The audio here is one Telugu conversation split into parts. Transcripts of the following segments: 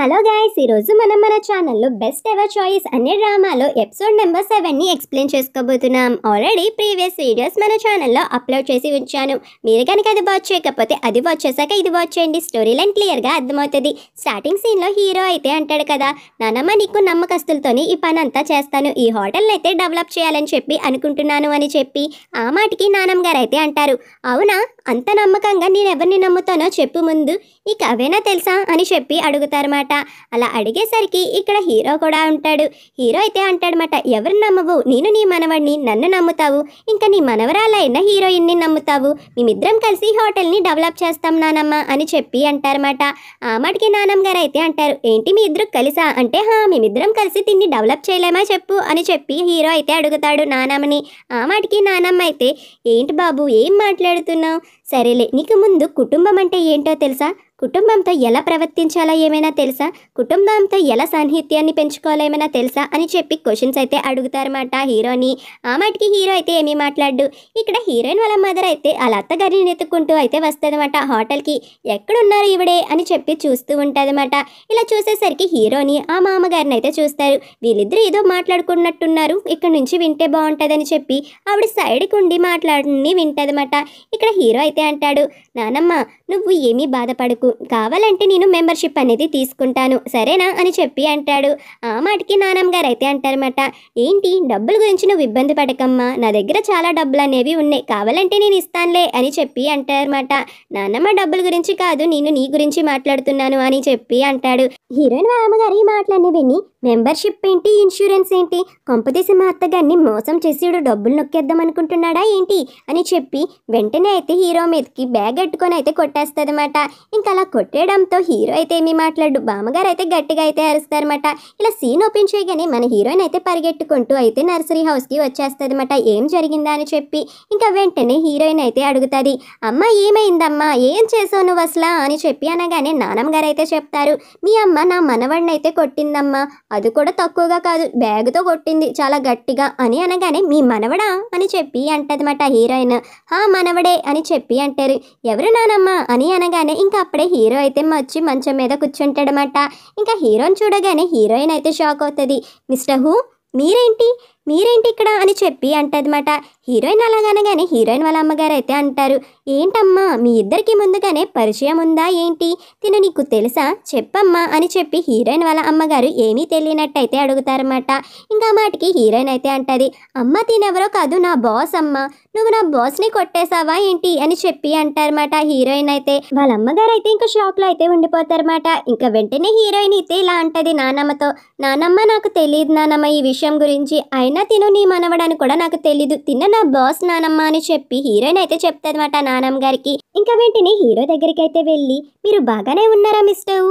హలో గాయస్ ఈరోజు మనం మన ఛానల్లో బెస్ట్ ఎవర్ చాయిస్ అనే డ్రామాలో ఎపిసోడ్ నెంబర్ సెవెన్ని ఎక్స్ప్లెయిన్ చేసుకోబోతున్నాం ఆల్రెడీ ప్రీవియస్ వీడియోస్ మన ఛానల్లో అప్లోడ్ చేసి ఉంచాను మీరు కనుక అది వాచ్ చేయకపోతే అది వాచ్ చేశాక ఇది వాచ్ చేయండి స్టోరీ లైన్ క్లియర్గా అర్థమవుతుంది స్టార్టింగ్ సీన్లో హీరో అయితే అంటాడు కదా నానమ్మ నీకు నమ్మకస్తులతోని ఈ పని అంతా చేస్తాను ఈ హోటల్ని అయితే డెవలప్ చేయాలని చెప్పి అనుకుంటున్నాను అని చెప్పి ఆ మాటికి నానమ్మ గారు అయితే అంటారు అవునా అంత నమ్మకంగా నేను ఎవరిని నమ్ముతానో చెప్పు ముందు నీకు అవేనా తెలుసా అని చెప్పి అడుగుతారు అనమాట అలా అడిగేసరికి ఇక్కడ హీరో కూడా ఉంటాడు హీరో అయితే అంటాడనమాట ఎవరు నమ్మవు నేను నీ మనవడిని నన్ను నమ్ముతావు ఇంకా నీ మనవరాలైన హీరోయిన్ని నమ్ముతావు మేమిద్దరం కలిసి హోటల్ని డెవలప్ చేస్తాం నానమ్మ అని చెప్పి అంటారన్నమాట ఆ మాటకి నానమ్మ గారు అయితే అంటారు ఏంటి మీ ఇద్దరు కలిసా అంటే హా మేమిద్దరం కలిసి దీన్ని డెవలప్ చేయలేమా చెప్పు అని చెప్పి హీరో అయితే అడుగుతాడు నానమ్మని ఆ మాటకి నానమ్మ అయితే ఏంటి బాబు ఏం మాట్లాడుతున్నావు సరేలే నీకు ముందు కుటుంబం అంటే ఏంటో తెలుసా కుటుంబంతో ఎలా ప్రవర్తించాలా ఏమైనా తెలుసా కుటుంబంతో ఎలా సాన్నిహిత్యాన్ని పెంచుకోవాలో ఏమైనా తెలుసా అని చెప్పి క్వశ్చన్స్ అయితే అడుగుతారన్నమాట హీరోని ఆ మాటికి హీరో అయితే ఏమీ మాట్లాడు ఇక్కడ హీరోయిన్ వాళ్ళ మదర్ అయితే అలా అత్తగారిని ఎత్తుకుంటూ అయితే వస్తుందన్నమాట హోటల్కి ఎక్కడున్నారు ఇవిడే అని చెప్పి చూస్తూ అనమాట ఇలా చూసేసరికి హీరోని ఆ మామగారిని అయితే చూస్తారు వీళ్ళిద్దరూ ఏదో మాట్లాడుకున్నట్టున్నారు ఇక్కడ నుంచి వింటే బాగుంటుందని చెప్పి ఆవిడ సైడ్కి ఉండి మాట్లాడిని అనమాట ఇక్కడ హీరో అయితే అంటాడు నానమ్మ నువ్వు ఏమీ బాధపడకు నాకు కావాలంటే నేను మెంబర్షిప్ అనేది తీసుకుంటాను సరేనా అని చెప్పి అంటాడు ఆ మాటకి నానమ్మ గారు అయితే అంటారన్నమాట ఏంటి డబ్బుల గురించి నువ్వు ఇబ్బంది పడకమ్మా నా దగ్గర చాలా డబ్బులు అనేవి ఉన్నాయి కావాలంటే నేను ఇస్తానులే అని చెప్పి అంటారన్నమాట నానమ్మ డబ్బుల గురించి కాదు నేను నీ గురించి మాట్లాడుతున్నాను అని చెప్పి అంటాడు హీరోయిన్ మామగారు ఈ మాటలన్నీ విని మెంబర్షిప్ ఏంటి ఇన్సూరెన్స్ ఏంటి కొంపదేశం మా అత్తగారిని మోసం చేసేడు డబ్బులు నొక్కేద్దాం అనుకుంటున్నాడా ఏంటి అని చెప్పి వెంటనే అయితే హీరో మీదకి బ్యాగ్ అట్టుకొని అయితే కొట్టేస్తుందన్నమాట ఇంకా అలా కొట్టేయడంతో హీరో అయితే ఏమీ మాట్లాడు బామ్మగారు అయితే గట్టిగా అయితే అరుస్తారన్నమాట ఇలా సీన్ ఓపెన్ చేయగానే మన హీరోయిన్ అయితే పరిగెట్టుకుంటూ అయితే నర్సరీ హౌస్కి వచ్చేస్తుందన్నమాట ఏం జరిగిందా అని చెప్పి ఇంకా వెంటనే హీరోయిన్ అయితే అడుగుతుంది అమ్మ ఏమైందమ్మా ఏం చేసావు నువ్వు అసలు అని చెప్పి అనగానే నానమ్మగారు అయితే చెప్తారు మీ అమ్మ నా మనవాడిని అయితే కొట్టిందమ్మా అది కూడా తక్కువగా కాదు బ్యాగ్తో కొట్టింది చాలా గట్టిగా అని అనగానే మీ మనవడా అని చెప్పి అంటదన్నమాట హీరోయిన్ హా మనవడే అని చెప్పి అంటారు ఎవరు నానమ్మా అని అనగానే ఇంకా అప్పుడే హీరో అయితే వచ్చి మంచం మీద కూర్చుంటాడనమాట ఇంకా హీరోని చూడగానే హీరోయిన్ అయితే షాక్ అవుతుంది మిస్టర్ హూ మీరేంటి మీరేంటి ఇక్కడ అని చెప్పి అంటదన్నమాట హీరోయిన్ అలాగనగానే హీరోయిన్ వాళ్ళ అమ్మగారు అయితే అంటారు ఏంటమ్మా మీ ఇద్దరికి ముందుగానే పరిచయం ఉందా ఏంటి తిను నీకు తెలుసా చెప్పమ్మా అని చెప్పి హీరోయిన్ వాళ్ళ అమ్మగారు ఏమీ తెలియనట్టయితే అడుగుతారన్నమాట ఇంకా మాటికి హీరోయిన్ అయితే అంటది అమ్మ తినెవరో కాదు నా బాస్ అమ్మ నువ్వు నా బాస్ని కొట్టేశావా ఏంటి అని చెప్పి అంటారన్నమాట హీరోయిన్ అయితే వాళ్ళ అమ్మగారు అయితే ఇంకా షాక్లో అయితే ఉండిపోతారన్నమాట ఇంకా వెంటనే హీరోయిన్ అయితే ఇలా అంటది నానమ్మతో నానమ్మ నాకు తెలియదు నానమ్మ ఈ విషయం గురించి అయినా అయినా తిను నీ మనవడని కూడా నాకు తెలీదు తిన్న నా బాస్ నానమ్మ అని చెప్పి హీరోయిన్ అయితే చెప్తాది నానమ్మ గారికి ఇంకా వెంటనే హీరో దగ్గరికి అయితే వెళ్ళి మీరు బాగానే ఉన్నారా మిస్టవ్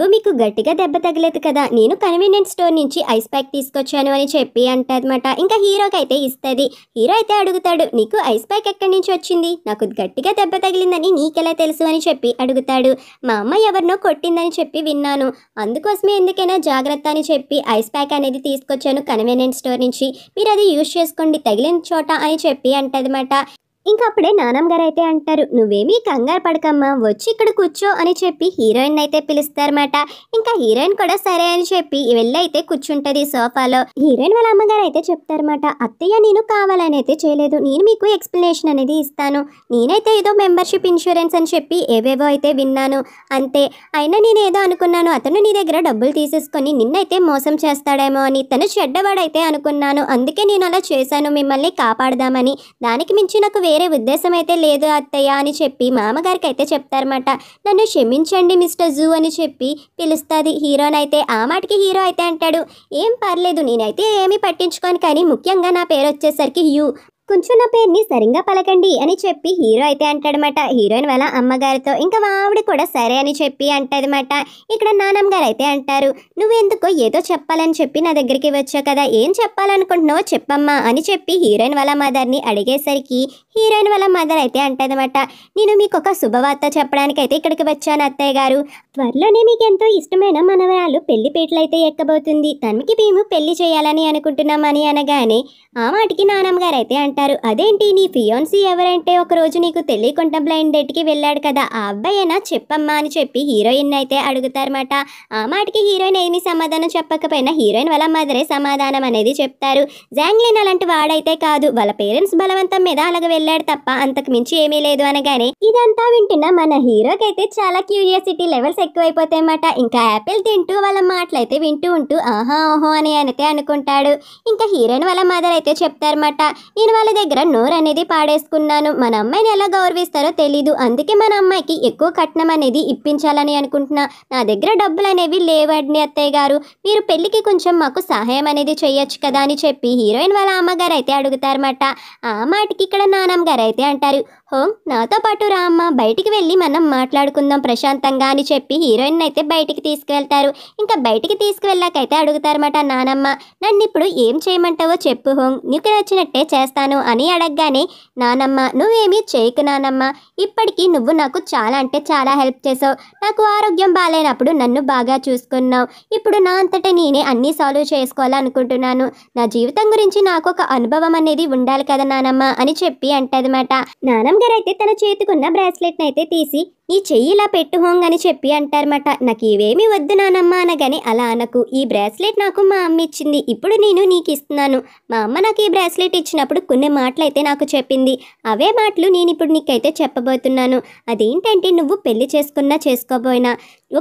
వు మీకు గట్టిగా దెబ్బ తగలేదు కదా నేను కన్వీనియన్స్ స్టోర్ నుంచి ఐస్ ప్యాక్ తీసుకొచ్చాను అని చెప్పి అంటదన్నమాట ఇంకా హీరోకి అయితే ఇస్తుంది హీరో అయితే అడుగుతాడు నీకు ఐస్ ప్యాక్ ఎక్కడి నుంచి వచ్చింది నాకు గట్టిగా దెబ్బ తగిలిందని నీకెలా తెలుసు అని చెప్పి అడుగుతాడు మా అమ్మ ఎవరినో కొట్టిందని చెప్పి విన్నాను అందుకోసమే ఎందుకైనా జాగ్రత్త అని చెప్పి ఐస్ ప్యాక్ అనేది తీసుకొచ్చాను కన్వీనియన్స్ స్టోర్ ఉపయోగించి మీరు అది యూజ్ చేసుకోండి తగిలిన చోట అని చెప్పి అంటదన్నమాట ఇంకా అప్పుడే నానమ్మగారు అయితే అంటారు నువ్వేమీ కంగారు పడకమ్మా వచ్చి ఇక్కడ కూర్చో అని చెప్పి హీరోయిన్ అయితే పిలుస్తారన్నమాట ఇంకా హీరోయిన్ కూడా సరే అని చెప్పి వెళ్ళి అయితే కూర్చుంటది సోఫాలో హీరోయిన్ వాళ్ళ అమ్మగారు అయితే చెప్తారన్నమాట అత్తయ్య నేను కావాలని అయితే చేయలేదు నేను మీకు ఎక్స్ప్లెనేషన్ అనేది ఇస్తాను నేనైతే ఏదో మెంబర్షిప్ ఇన్సూరెన్స్ అని చెప్పి ఏవేవో అయితే విన్నాను అంతే అయినా నేను ఏదో అనుకున్నాను అతను నీ దగ్గర డబ్బులు తీసేసుకొని నిన్నైతే మోసం చేస్తాడేమో అని తను చెడ్డవాడైతే అనుకున్నాను అందుకే నేను అలా చేశాను మిమ్మల్ని కాపాడదామని దానికి మించి నాకు వేరే వేరే ఉద్దేశం అయితే లేదు అత్తయ్య అని చెప్పి మామగారికి అయితే చెప్తారన్నమాట నన్ను క్షమించండి మిస్టర్ జూ అని చెప్పి పిలుస్తుంది హీరోనైతే ఆ మాటకి హీరో అయితే అంటాడు ఏం పర్లేదు నేనైతే ఏమీ పట్టించుకోను కానీ ముఖ్యంగా నా పేరు వచ్చేసరికి యూ కొంచెం నా పేరుని సరిగ్గా పలకండి అని చెప్పి హీరో అయితే అంటాడనమాట హీరోయిన్ వాళ్ళ అమ్మగారితో ఇంకా మా ఆవిడ కూడా సరే అని చెప్పి అంటదనమాట ఇక్కడ నానమ్మగారు అయితే అంటారు నువ్వెందుకో ఏదో చెప్పాలని చెప్పి నా దగ్గరికి వచ్చావు కదా ఏం చెప్పాలనుకుంటున్నావో చెప్పమ్మా అని చెప్పి హీరోయిన్ వాళ్ళ మదర్ని అడిగేసరికి హీరోయిన్ వాళ్ళ మదర్ అయితే అంటదన్నమాట నేను మీకు ఒక శుభవార్త చెప్పడానికి అయితే ఇక్కడికి వచ్చాను అత్తయ్య గారు త్వరలోనే మీకు ఎంతో ఇష్టమైన మనవరాలు పెళ్లి పీటలు అయితే ఎక్కబోతుంది తనకి మేము పెళ్లి చేయాలని అనుకుంటున్నామని అనగానే ఆ మాటికి నానమ్మ గారు అయితే అంటారు అదేంటి నీ ఫియోన్సీ ఎవరంటే ఒకరోజు నీకు తెలియకుండా బ్లైండ్ డేట్కి వెళ్ళాడు కదా ఆ అయినా చెప్పమ్మా అని చెప్పి హీరోయిన్ అయితే అడుగుతారన్నమాట ఆ మాటికి హీరోయిన్ ఏమి సమాధానం చెప్పకపోయినా హీరోయిన్ వాళ్ళ మదరే సమాధానం అనేది చెప్తారు జాంగ్లిన్ అలాంటి వాడైతే కాదు వాళ్ళ పేరెంట్స్ బలవంతం మీద అలాగ వెళ్ళి వెళ్ళాడు తప్ప అంతకు మించి ఏమీ లేదు అనగానే ఇదంతా వింటున్న మన హీరోకి అయితే చాలా క్యూరియాసిటీ లెవెల్స్ ఎక్కువైపోతాయన్నమాట ఇంకా యాపిల్ తింటూ వాళ్ళ మాటలు అయితే వింటూ ఉంటూ ఆహా ఓహో అని అయితే అనుకుంటాడు ఇంకా హీరోయిన్ వాళ్ళ మదర్ అయితే చెప్తారన్నమాట నేను వాళ్ళ దగ్గర నోరు అనేది పాడేసుకున్నాను మన అమ్మాయిని ఎలా గౌరవిస్తారో తెలీదు అందుకే మన అమ్మాయికి ఎక్కువ కట్నం అనేది ఇప్పించాలని అనుకుంటున్నా నా దగ్గర డబ్బులు అనేవి లేవండి అత్తయ్య గారు మీరు పెళ్లికి కొంచెం మాకు సహాయం అనేది చేయొచ్చు కదా అని చెప్పి హీరోయిన్ వాళ్ళ అమ్మగారు అయితే అడుగుతారన్నమాట ఆ మాటకి ఇక్కడ నాన్న గారు అయితే అంటారు హోం నాతో పాటు రా అమ్మ బయటికి వెళ్ళి మనం మాట్లాడుకుందాం ప్రశాంతంగా అని చెప్పి హీరోయిన్ అయితే బయటికి తీసుకువెళ్తారు ఇంకా బయటికి తీసుకువెళ్ళాకైతే అడుగుతారన్నమాట నానమ్మ నన్ను ఇప్పుడు ఏం చేయమంటావో చెప్పు హోం నీకు నచ్చినట్టే చేస్తాను అని అడగగానే నానమ్మ నువ్వేమీ చేయకు నానమ్మ ఇప్పటికీ నువ్వు నాకు చాలా అంటే చాలా హెల్ప్ చేసావు నాకు ఆరోగ్యం బాగాలేనప్పుడు నన్ను బాగా చూసుకున్నావు ఇప్పుడు నా అంతటా నేనే అన్నీ సాల్వ్ చేసుకోవాలనుకుంటున్నాను నా జీవితం గురించి నాకు ఒక అనుభవం అనేది ఉండాలి కదా నానమ్మ అని చెప్పి అంటదన్నమాట నానమ్మ అమ్మగారు అయితే తన చేతికున్న బ్రాస్లెట్ని అయితే తీసి నీ చెయ్యి ఇలా పెట్టు హోంగ్ అని చెప్పి అంటారన్నమాట నాకు ఇవేమీ వద్దు నానమ్మ అనగానే అలా అనకు ఈ బ్రాస్లెట్ నాకు మా అమ్మ ఇచ్చింది ఇప్పుడు నేను నీకు ఇస్తున్నాను మా అమ్మ నాకు ఈ బ్రాస్లెట్ ఇచ్చినప్పుడు కొన్ని మాటలు అయితే నాకు చెప్పింది అవే మాటలు నేను ఇప్పుడు నీకైతే చెప్పబోతున్నాను అదేంటంటే నువ్వు పెళ్లి చేసుకున్నా చేసుకోబోయినా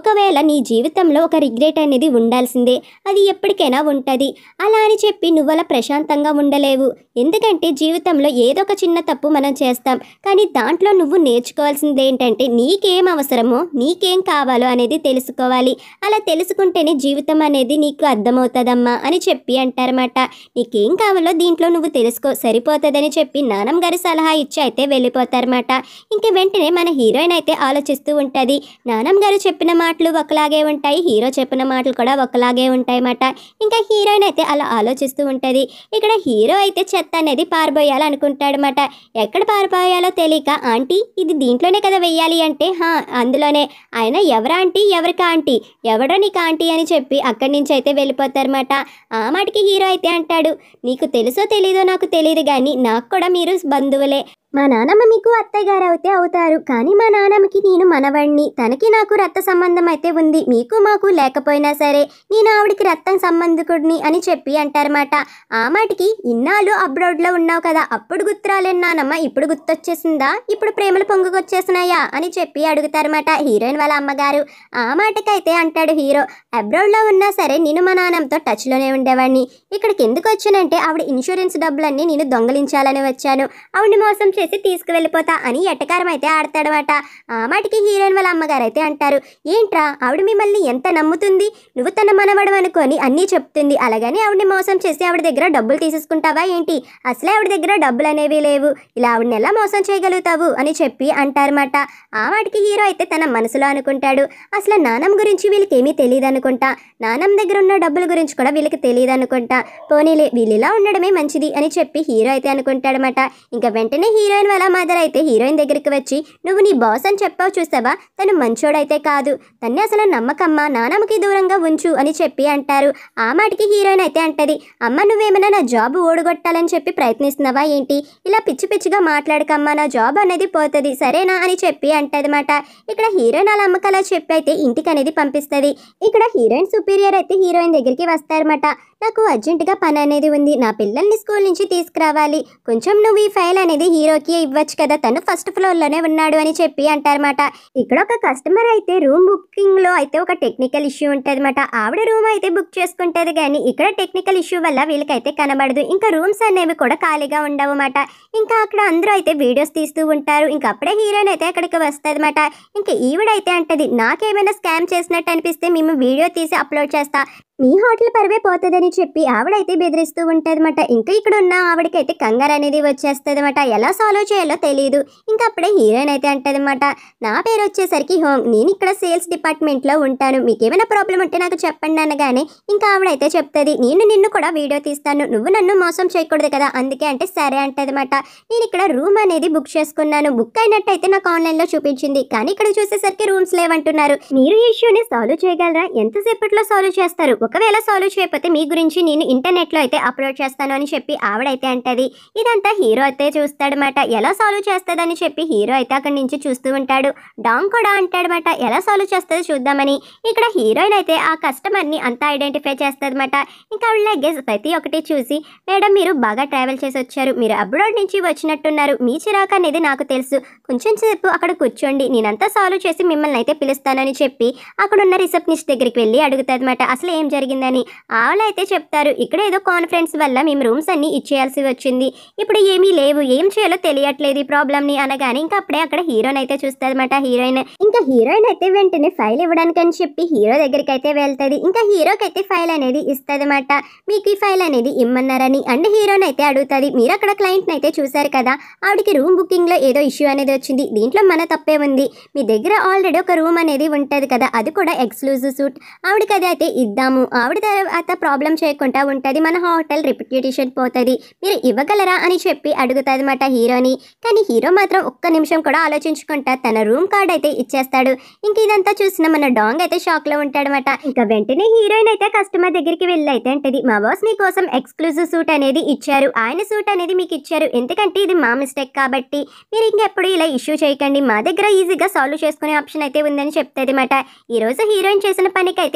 ఒకవేళ నీ జీవితంలో ఒక రిగ్రెట్ అనేది ఉండాల్సిందే అది ఎప్పటికైనా ఉంటుంది అలా అని చెప్పి నువ్వు అలా ప్రశాంతంగా ఉండలేవు ఎందుకంటే జీవితంలో ఏదో ఒక చిన్న తప్పు మనం చేస్తాం కానీ దాంట్లో నువ్వు నేర్చుకోవాల్సింది ఏంటంటే నీకేం అవసరమో నీకేం కావాలో అనేది తెలుసుకోవాలి అలా తెలుసుకుంటేనే జీవితం అనేది నీకు అర్థమవుతుందమ్మా అని చెప్పి అంటారన్నమాట నీకేం కావాలో దీంట్లో నువ్వు తెలుసుకో సరిపోతుందని చెప్పి నానమ్మ గారి సలహా ఇచ్చి అయితే వెళ్ళిపోతారన్నమాట ఇంక వెంటనే మన హీరోయిన్ అయితే ఆలోచిస్తూ ఉంటుంది నానమ్మ గారు చెప్పిన మాటలు ఒకలాగే ఉంటాయి హీరో చెప్పిన మాటలు కూడా ఒకలాగే ఉంటాయి అన్నమాట ఇంకా హీరోయిన్ అయితే అలా ఆలోచిస్తూ ఉంటుంది ఇక్కడ హీరో అయితే చెత్త అనేది పారబోయాలనుకుంటాడనమాట ఎక్కడ పారిపోయాలో తెలియక ఆంటీ ఇది దీంట్లోనే కదా వెయ్యాలి అంటే హా అందులోనే ఆయన ఎవరా ఆంటీ ఎవరికా ఆంటీ ఎవడో నీకు ఆంటీ అని చెప్పి అక్కడి నుంచి అయితే వెళ్ళిపోతారన్నమాట ఆ మాటకి హీరో అయితే అంటాడు నీకు తెలుసో తెలీదో నాకు తెలియదు కానీ నాకు కూడా మీరు బంధువులే మా నానమ్మ మీకు అత్తయ్యగారు అయితే అవుతారు కానీ మా నానమ్మకి నేను మనవణ్ణి తనకి నాకు రక్త సంబంధం అయితే ఉంది మీకు మాకు లేకపోయినా సరే నేను ఆవిడికి రక్తం సంబంధికుడిని అని చెప్పి అంటారన్నమాట ఆ మాటకి ఇన్నాళ్ళు అబ్రాడ్లో ఉన్నావు కదా అప్పుడు గుర్తురాలేను నానమ్మ ఇప్పుడు గుర్తొచ్చేసిందా ఇప్పుడు ప్రేమలు పొంగుకొచ్చేసినాయా అని చెప్పి అడుగుతారన్నమాట హీరోయిన్ వాళ్ళ అమ్మగారు ఆ మాటకైతే అంటాడు హీరో అబ్రాడ్లో ఉన్నా సరే నేను మా నానమ్మతో టచ్లోనే ఉండేవాడిని ఇక్కడికి ఎందుకు వచ్చానంటే ఆవిడ ఇన్సూరెన్స్ డబ్బులన్నీ నేను దొంగలించాలని వచ్చాను ఆవిడ మోసం చేసి చేసి తీసుకువెళ్ళిపోతా అని ఎట్టకారం అయితే ఆడతాడమాట ఆ మాటికి హీరోయిన్ వాళ్ళ అమ్మగారు అయితే అంటారు ఏంట్రా ఆవిడ మిమ్మల్ని ఎంత నమ్ముతుంది నువ్వు తన మనవడం అనుకొని అన్నీ చెప్తుంది అలాగని ఆవిడని మోసం చేసి ఆవిడ దగ్గర డబ్బులు తీసేసుకుంటావా ఏంటి అసలే ఆవిడ దగ్గర డబ్బులు అనేవి లేవు ఇలా ఆవిడని ఎలా మోసం చేయగలుగుతావు అని చెప్పి అంటారన్నమాట ఆ మాటికి హీరో అయితే తన మనసులో అనుకుంటాడు అసలు నానం గురించి వీళ్ళకి ఏమీ తెలియదు అనుకుంటా నానం దగ్గర ఉన్న డబ్బుల గురించి కూడా వీళ్ళకి తెలియదు అనుకుంటా పోనీలే వీళ్ళు ఇలా ఉండడమే మంచిది అని చెప్పి హీరో అయితే అనుకుంటాడనమాట ఇంకా వెంటనే హీరో హీరోయిన్ వాళ్ళ మదర్ అయితే హీరోయిన్ దగ్గరికి వచ్చి నువ్వు నీ బాస్ అని చెప్పావు చూసావా తను మంచోడైతే కాదు తన్ని అసలు నమ్మకమ్మా నానమ్మకి దూరంగా ఉంచు అని చెప్పి అంటారు ఆ మాటికి హీరోయిన్ అయితే అంటది అమ్మ నువ్వేమైనా నా జాబ్ ఓడగొట్టాలని చెప్పి ప్రయత్నిస్తున్నావా ఏంటి ఇలా పిచ్చి పిచ్చిగా మాట్లాడకమ్మా నా జాబ్ అనేది పోతుంది సరేనా అని చెప్పి అంటది అంటదన్నమాట ఇక్కడ హీరోయిన్ వాళ్ళ అమ్మకి అలా చెప్పి అయితే ఇంటికి అనేది పంపిస్తుంది ఇక్కడ హీరోయిన్ సుపీరియర్ అయితే హీరోయిన్ దగ్గరికి వస్తారన్నమాట నాకు అర్జెంటుగా పని అనేది ఉంది నా పిల్లల్ని స్కూల్ నుంచి తీసుకురావాలి కొంచెం నువ్వు ఈ ఫైల్ అనేది హీరోకి ఇవ్వచ్చు కదా తను ఫస్ట్ ఫ్లోర్లోనే ఉన్నాడు అని చెప్పి అంటారన్నమాట ఇక్కడ ఒక కస్టమర్ అయితే రూమ్ బుకింగ్లో అయితే ఒక టెక్నికల్ ఇష్యూ ఉంటుంది అనమాట ఆవిడ రూమ్ అయితే బుక్ చేసుకుంటుంది కానీ ఇక్కడ టెక్నికల్ ఇష్యూ వల్ల వీళ్ళకైతే కనబడదు ఇంకా రూమ్స్ అనేవి కూడా ఖాళీగా ఉండవు అనమాట ఇంకా అక్కడ అందరూ అయితే వీడియోస్ తీస్తూ ఉంటారు ఇంకా అప్పుడే హీరోయిన్ అయితే అక్కడికి వస్తుంది అనమాట ఇంకా ఈవిడైతే అంటది నాకేమైనా స్కామ్ చేసినట్టు అనిపిస్తే మేము వీడియో తీసి అప్లోడ్ చేస్తా మీ హోటల్ పరువే పోతుందని చెప్పి ఆవిడైతే బెదిరిస్తూ ఉంటుందన్నమాట ఇంకా ఇక్కడ ఉన్న ఆవిడకైతే కంగారు అనేది అనమాట ఎలా సాల్వ్ చేయాలో తెలియదు ఇంకా అప్పుడే హీరోయిన్ అయితే అంటదన్నమాట నా పేరు వచ్చేసరికి హోమ్ నేను ఇక్కడ సేల్స్ డిపార్ట్మెంట్లో ఉంటాను మీకు ఏమైనా ప్రాబ్లం ఉంటే నాకు చెప్పండి అనగానే ఇంకా ఆవిడైతే చెప్తుంది నేను నిన్ను కూడా వీడియో తీస్తాను నువ్వు నన్ను మోసం చేయకూడదు కదా అందుకే అంటే సరే అంటదన్నమాట నేను ఇక్కడ రూమ్ అనేది బుక్ చేసుకున్నాను బుక్ అయినట్టయితే నాకు ఆన్లైన్లో చూపించింది కానీ ఇక్కడ చూసేసరికి రూమ్స్ లేవంటున్నారు మీరు ఈ ఇష్యూని సాల్వ్ చేయగలరా ఎంతసేపట్లో సాల్వ్ చేస్తారు ఒకవేళ సాల్వ్ చేయకపోతే మీ గురించి నేను ఇంటర్నెట్లో అయితే అప్లోడ్ చేస్తాను అని చెప్పి ఆవిడైతే అంటది ఇదంతా హీరో అయితే చూస్తాడనమాట ఎలా సాల్వ్ చేస్తుందని చెప్పి హీరో అయితే అక్కడి నుంచి చూస్తూ ఉంటాడు డాంగ్ కూడా అంటాడనమాట ఎలా సాల్వ్ చేస్తుందో చూద్దామని ఇక్కడ హీరోయిన్ అయితే ఆ కస్టమర్ని అంతా ఐడెంటిఫై చేస్తుందన్నమాట ఇంకా ఆవిడ లగేజ్ ప్రతి ఒక్కటి చూసి మేడం మీరు బాగా ట్రావెల్ చేసి వచ్చారు మీరు అబ్రాడ్ నుంచి వచ్చినట్టున్నారు మీ చిరాకు అనేది నాకు తెలుసు కొంచెం సేపు అక్కడ కూర్చోండి నేనంతా సాల్వ్ చేసి మిమ్మల్ని అయితే పిలుస్తానని చెప్పి అక్కడ ఉన్న రిసెప్షనిస్ట్ దగ్గరికి వెళ్ళి అడుగుతుందన్నమాట అసలు ఏం జరిగిందని ఆవులు అయితే చెప్తారు ఇక్కడ ఏదో కాన్ఫరెన్స్ వల్ల మేము రూమ్స్ అన్నీ ఇచ్చేయాల్సి వచ్చింది ఇప్పుడు ఏమీ లేవు ఏం చేయాలో తెలియట్లేదు ఈ ప్రాబ్లమ్ని అనగానే ఇంకా అప్పుడే అక్కడ హీరోయిన్ అయితే అనమాట హీరోయిన్ ఇంకా హీరోయిన్ అయితే వెంటనే ఫైల్ ఇవ్వడానికి అని చెప్పి హీరో దగ్గరికి అయితే వెళ్తుంది ఇంకా హీరోకి అయితే ఫైల్ అనేది అనమాట మీకు ఈ ఫైల్ అనేది ఇమ్మన్నారని అండ్ హీరోని అయితే అడుగుతుంది మీరు అక్కడ క్లయింట్ని అయితే చూశారు కదా ఆవిడకి రూమ్ బుకింగ్లో ఏదో ఇష్యూ అనేది వచ్చింది దీంట్లో మన తప్పే ఉంది మీ దగ్గర ఆల్రెడీ ఒక రూమ్ అనేది ఉంటుంది కదా అది కూడా ఎక్స్క్లూజివ్ సూట్ ఆవిడకి అది అయితే ఇద్దాము ఆవిడ తర్వాత ప్రాబ్లం చేయకుండా ఉంటుంది మన హోటల్ రిప్యూటేషన్ పోతుంది మీరు ఇవ్వగలరా అని చెప్పి అడుగుతుంది అనమాట హీరోని కానీ హీరో మాత్రం ఒక్క నిమిషం కూడా ఆలోచించుకుంటా తన రూమ్ కార్డ్ అయితే ఇచ్చేస్తాడు ఇంక ఇదంతా చూసిన మన డాంగ్ అయితే షాక్ ఉంటాడు ఉంటాడనమాట ఇంకా వెంటనే హీరోయిన్ అయితే కస్టమర్ దగ్గరికి వెళ్ళి అయితే అంటది మా బాస్ మీకోసం ఎక్స్క్లూజివ్ సూట్ అనేది ఇచ్చారు ఆయన సూట్ అనేది మీకు ఇచ్చారు ఎందుకంటే ఇది మా మిస్టేక్ కాబట్టి మీరు ఇంకెప్పుడు ఇలా ఇష్యూ చేయకండి మా దగ్గర ఈజీగా సాల్వ్ చేసుకునే ఆప్షన్ అయితే ఉందని చెప్తుంది ఈ రోజు హీరోయిన్ చేసిన పనికి అయితే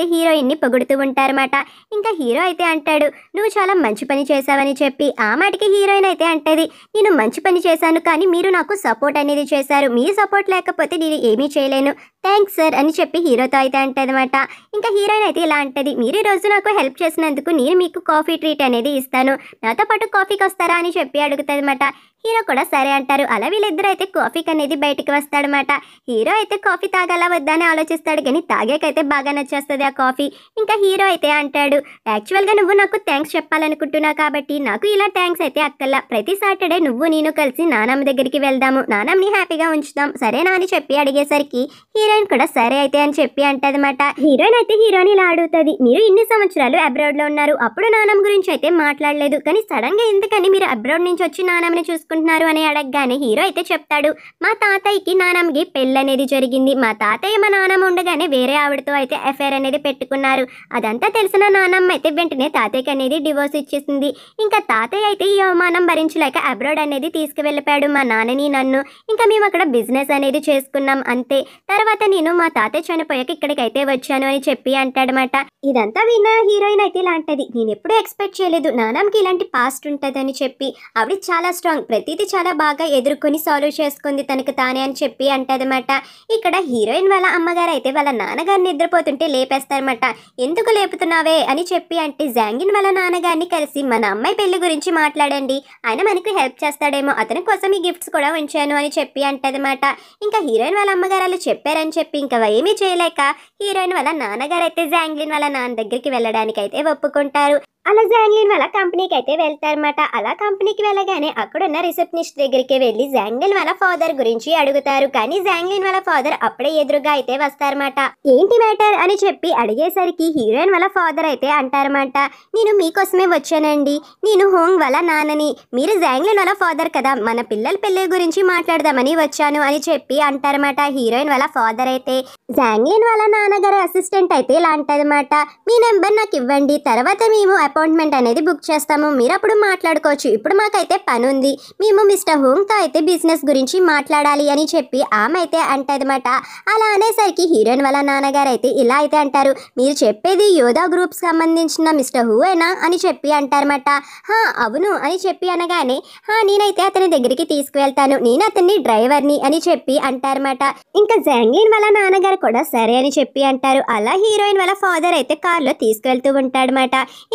ని పొగుడుతూ ఉంటాయి అంటారన్నమాట ఇంకా హీరో అయితే అంటాడు నువ్వు చాలా మంచి పని చేశావని చెప్పి ఆ మాటకి హీరోయిన్ అయితే అంటది నేను మంచి పని చేశాను కానీ మీరు నాకు సపోర్ట్ అనేది చేశారు మీ సపోర్ట్ లేకపోతే నేను ఏమీ చేయలేను థ్యాంక్స్ సార్ అని చెప్పి హీరోతో అయితే అంటదన్నమాట ఇంకా హీరోయిన్ అయితే ఇలా అంటది మీరు ఈరోజు నాకు హెల్ప్ చేసినందుకు నేను మీకు కాఫీ ట్రీట్ అనేది ఇస్తాను నాతో పాటు కాఫీకి వస్తారా అని చెప్పి అనమాట హీరో కూడా సరే అంటారు అలా వీళ్ళిద్దరూ అయితే కాఫీకి అనేది బయటికి వస్తాడనమాట హీరో అయితే కాఫీ తాగాలా వద్దని ఆలోచిస్తాడు కానీ తాగాకైతే బాగా నచ్చేస్తుంది ఆ కాఫీ ఇంకా హీరో అయితే అంటాడు యాక్చువల్గా నువ్వు నాకు థ్యాంక్స్ చెప్పాలనుకుంటున్నావు కాబట్టి నాకు ఇలా థ్యాంక్స్ అయితే అక్కర్లా ప్రతి సాటర్డే నువ్వు నేను కలిసి నానమ్మ దగ్గరికి వెళ్దాము నానమ్మని హ్యాపీగా ఉంచుదాం సరేనా అని చెప్పి అడిగేసరికి హీరోయిన్ కూడా సరే అయితే అని చెప్పి అంటదన్నమాట హీరోయిన్ అయితే హీరోని ఇలా అడుగుతుంది మీరు ఇన్ని సంవత్సరాలు అబ్రాడ్లో ఉన్నారు అప్పుడు నానమ్మ గురించి అయితే మాట్లాడలేదు కానీ సడన్గా ఎందుకని మీరు అబ్రాడ్ నుంచి వచ్చి నానమ్మని చూసుకున్నారు చేసుకుంటున్నారు అని అడగగానే హీరో అయితే చెప్తాడు మా తాతయ్యకి నానమ్మకి పెళ్ళి అనేది జరిగింది మా తాతయ్య మా నానమ్మ ఉండగానే వేరే ఆవిడతో అయితే ఎఫ్ఐఆర్ అనేది పెట్టుకున్నారు అదంతా తెలిసిన నానమ్మ అయితే వెంటనే తాతయ్యకి అనేది డివోర్స్ ఇచ్చేసింది ఇంకా తాతయ్య అయితే ఈ అవమానం భరించలేక అబ్రాడ్ అనేది తీసుకువెళ్ళిపోయాడు మా నాన్నని నన్ను ఇంకా మేము అక్కడ బిజినెస్ అనేది చేసుకున్నాం అంతే తర్వాత నేను మా తాతయ్య చనిపోయాక ఇక్కడికైతే వచ్చాను అని చెప్పి అంటాడనమాట ఇదంతా విన్న హీరోయిన్ అయితే ఇలాంటిది నేను ఎప్పుడూ ఎక్స్పెక్ట్ చేయలేదు నానమ్మకి ఇలాంటి పాస్ట్ ఉంటుందని చెప్పి ఆవిడ చాలా స్ట్రాంగ్ ప్రతిదీ చాలా బాగా ఎదుర్కొని సాల్వ్ చేసుకుంది తనకు తానే అని చెప్పి అంటదన్నమాట ఇక్కడ హీరోయిన్ వాళ్ళ అమ్మగారు అయితే వాళ్ళ నాన్నగారిని నిద్రపోతుంటే లేపేస్తారన్నమాట ఎందుకు లేపుతున్నావే అని చెప్పి అంటే జాంగిన్ వాళ్ళ నాన్నగారిని కలిసి మన అమ్మాయి పెళ్లి గురించి మాట్లాడండి ఆయన మనకు హెల్ప్ చేస్తాడేమో అతని కోసం ఈ గిఫ్ట్స్ కూడా ఉంచాను అని చెప్పి అంటదన్నమాట ఇంకా హీరోయిన్ వాళ్ళ అమ్మగారు చెప్పారని చెప్పి ఇంకా ఏమీ చేయలేక హీరోయిన్ వాళ్ళ నాన్నగారు అయితే జాంగిన్ వాళ్ళ నాన్న దగ్గరికి వెళ్ళడానికి అయితే ఒప్పుకుంటారు అలా జాంగ్లిన్ వాళ్ళ కంపెనీకి అయితే వెళ్తారన్నమాట అలా కంపెనీకి వెళ్ళగానే అక్కడున్న రిసెప్షనిస్ట్ దగ్గరికి వెళ్ళి జాంగ్లిన్ వాళ్ళ ఫాదర్ గురించి అడుగుతారు కానీ జాంగ్లిన్ వాళ్ళ ఫాదర్ అప్పుడే ఎదురుగా అయితే వస్తారన్నమాట ఏంటి మ్యాటర్ అని చెప్పి అడిగేసరికి హీరోయిన్ వాళ్ళ ఫాదర్ అయితే అంటారన్నమాట నేను మీకోసమే వచ్చానండి నేను హోంగ్ వాళ్ళ నాన్నని మీరు జాంగ్లిన్ వాళ్ళ ఫాదర్ కదా మన పిల్లల పెళ్లి గురించి మాట్లాడదామని వచ్చాను అని చెప్పి అంటారన్నమాట హీరోయిన్ వాళ్ళ ఫాదర్ అయితే జాంగ్లిన్ వాళ్ళ నాన్నగారి అసిస్టెంట్ అయితే ఇలా అంటారన్నమాట మీ నెంబర్ నాకు ఇవ్వండి తర్వాత మేము అపాయింట్మెంట్ అనేది బుక్ చేస్తాము మీరు అప్పుడు మాట్లాడుకోవచ్చు ఇప్పుడు మాకైతే పని ఉంది మేము మిస్టర్ హోంగ్తో అయితే బిజినెస్ గురించి మాట్లాడాలి అని చెప్పి ఆమె అయితే అంటదన్నమాట అలా అనేసరికి హీరోయిన్ వాళ్ళ నాన్నగారు అయితే ఇలా అయితే అంటారు మీరు చెప్పేది యోధా గ్రూప్ సంబంధించిన మిస్టర్ హూవేనా అని చెప్పి అంటారన్నమాట హా అవును అని చెప్పి అనగానే హా నేనైతే అతని దగ్గరికి తీసుకువెళ్తాను నేను అతన్ని డ్రైవర్ని అని చెప్పి అంటారన్నమాట ఇంకా జంగీన్ వాళ్ళ నాన్నగారు కూడా సరే అని చెప్పి అంటారు అలా హీరోయిన్ వాళ్ళ ఫాదర్ అయితే కార్లో తీసుకువెళ్తూ ఉంటాడనమాట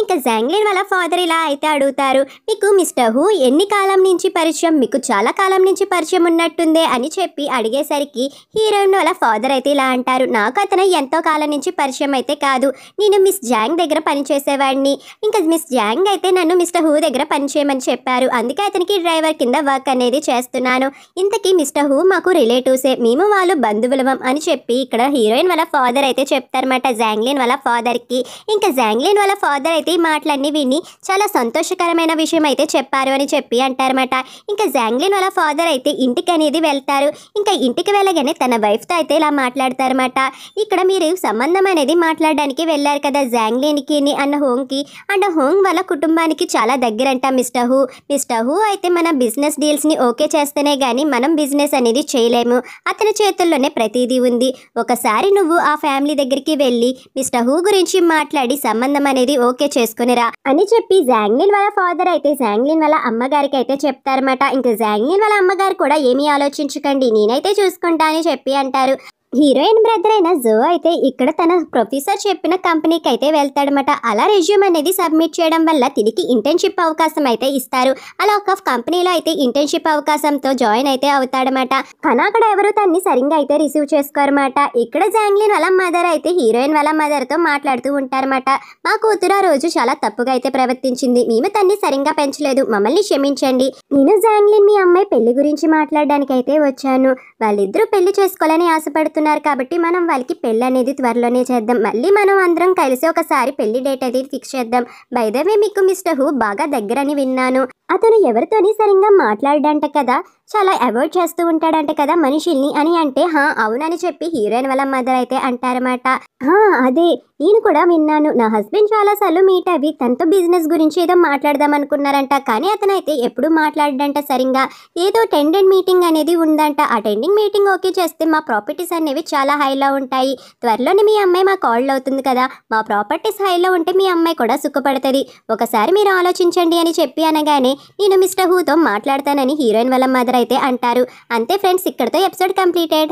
ఇంకా జాంగ్లిన్ వాళ్ళ ఫాదర్ ఇలా అయితే అడుగుతారు మీకు మిస్టర్ హూ ఎన్ని కాలం నుంచి పరిచయం మీకు చాలా కాలం నుంచి పరిచయం ఉన్నట్టుందే అని చెప్పి అడిగేసరికి హీరోయిన్ వాళ్ళ ఫాదర్ అయితే ఇలా అంటారు నాకు అతను ఎంతో కాలం నుంచి పరిచయం అయితే కాదు నేను మిస్ జాంగ్ దగ్గర పనిచేసేవాడిని ఇంకా మిస్ జాంగ్ అయితే నన్ను మిస్టర్ హూ దగ్గర పనిచేయమని చెప్పారు అందుకే అతనికి డ్రైవర్ కింద వర్క్ అనేది చేస్తున్నాను ఇంతకీ మిస్టర్ హూ మాకు రిలేటివ్సే మేము వాళ్ళు బంధువులవం అని చెప్పి ఇక్కడ హీరోయిన్ వాళ్ళ ఫాదర్ అయితే చెప్తారన్నమాట జాంగ్లిన్ వాళ్ళ ఫాదర్కి ఇంకా జాంగ్లిన్ వాళ్ళ ఫాదర్ అయితే మా మాటలన్నీ విని చాలా సంతోషకరమైన విషయం అయితే చెప్పారు అని చెప్పి అంటారన్నమాట ఇంకా జాంగ్లిన్ వాళ్ళ ఫాదర్ అయితే ఇంటికి అనేది వెళ్తారు ఇంకా ఇంటికి వెళ్ళగానే తన వైఫ్తో అయితే ఇలా మాట్లాడతారన్నమాట ఇక్కడ మీరు సంబంధం అనేది మాట్లాడడానికి వెళ్ళారు కదా జాంగ్లిన్కి అన్న హోంగ్కి అండ్ హోమ్ వాళ్ళ కుటుంబానికి చాలా దగ్గరంట మిస్టర్ హూ మిస్టర్ హూ అయితే మన బిజినెస్ డీల్స్ని ఓకే చేస్తేనే కానీ మనం బిజినెస్ అనేది చేయలేము అతని చేతుల్లోనే ప్రతిదీ ఉంది ఒకసారి నువ్వు ఆ ఫ్యామిలీ దగ్గరికి వెళ్ళి మిస్టర్ హూ గురించి మాట్లాడి సంబంధం అనేది ఓకే చేసుకుని చేసుకునిరా అని చెప్పి జాంగ్లిన్ వాళ్ళ ఫాదర్ అయితే జాంగ్లిన్ వాళ్ళ అమ్మగారికి అయితే చెప్తారన్నమాట ఇంకా జాంగ్లిన్ వాళ్ళ అమ్మగారు కూడా ఏమీ ఆలోచించకండి నేనైతే చూసుకుంటా అని చెప్పి అంటారు హీరోయిన్ బ్రదర్ అయిన జో అయితే ఇక్కడ తన ప్రొఫెసర్ చెప్పిన కంపెనీకి అయితే వెళ్తాడనమాట అలా రెజ్యూమ్ అనేది సబ్మిట్ చేయడం వల్ల తిరిగి ఇంటర్న్షిప్ అవకాశం అయితే ఇస్తారు అలా ఒక కంపెనీలో అయితే ఇంటర్న్షిప్ అవకాశంతో జాయిన్ అయితే అవుతాడనమాట కానీ అక్కడ ఎవరు తన్ని సరిగ్గా అయితే రిసీవ్ చేసుకోరమాట ఇక్కడ జాంగ్లిన్ వాళ్ళ మదర్ అయితే హీరోయిన్ వాళ్ళ తో మాట్లాడుతూ అనమాట మా కూతురు ఆ రోజు చాలా తప్పుగా అయితే ప్రవర్తించింది మేము తన్ని సరిగ్గా పెంచలేదు మమ్మల్ని క్షమించండి నేను జాంగ్లిన్ మీ అమ్మాయి పెళ్లి గురించి మాట్లాడడానికి అయితే వచ్చాను వాళ్ళిద్దరూ పెళ్లి చేసుకోవాలని ఆశపడుతున్నారు అంటున్నారు కాబట్టి మనం వాళ్ళకి పెళ్ళి అనేది త్వరలోనే చేద్దాం మళ్ళీ మనం అందరం కలిసి ఒకసారి పెళ్లి డేట్ అనేది ఫిక్స్ చేద్దాం బైదవే మీకు మిస్టర్ హు బాగా దగ్గరని విన్నాను అతను ఎవరితోని సరిగ్గా మాట్లాడడంట కదా చాలా అవాయిడ్ చేస్తూ ఉంటాడంట కదా మనుషుల్ని అని అంటే హా అవునని చెప్పి హీరోయిన్ వాళ్ళ మదర్ అయితే అంటారన్నమాట అదే నేను కూడా విన్నాను నా హస్బెండ్ చాలా సార్లు మీట్ అవి తనతో బిజినెస్ గురించి ఏదో మాట్లాడదాం అనుకున్నారంట కానీ అతనైతే ఎప్పుడు మాట్లాడడంట సరిగా ఏదో టెండెంట్ మీటింగ్ అనేది ఉందంట ఆ టెండింగ్ మీటింగ్ ఓకే చేస్తే మా ప్రాపర్టీస్ అనేవి చాలా హైలో ఉంటాయి త్వరలోనే మీ అమ్మాయి మా కాల్ అవుతుంది కదా మా ప్రాపర్టీస్ హైలో ఉంటే మీ అమ్మాయి కూడా సుఖపడుతుంది ఒకసారి మీరు ఆలోచించండి అని చెప్పి అనగానే నేను మిస్టర్ హూతో మాట్లాడతానని హీరోయిన్ వాళ్ళ మదర్ అయితే అంటారు అంతే ఫ్రెండ్స్ ఇక్కడతో ఎపిసోడ్ కంప్లీటెడ్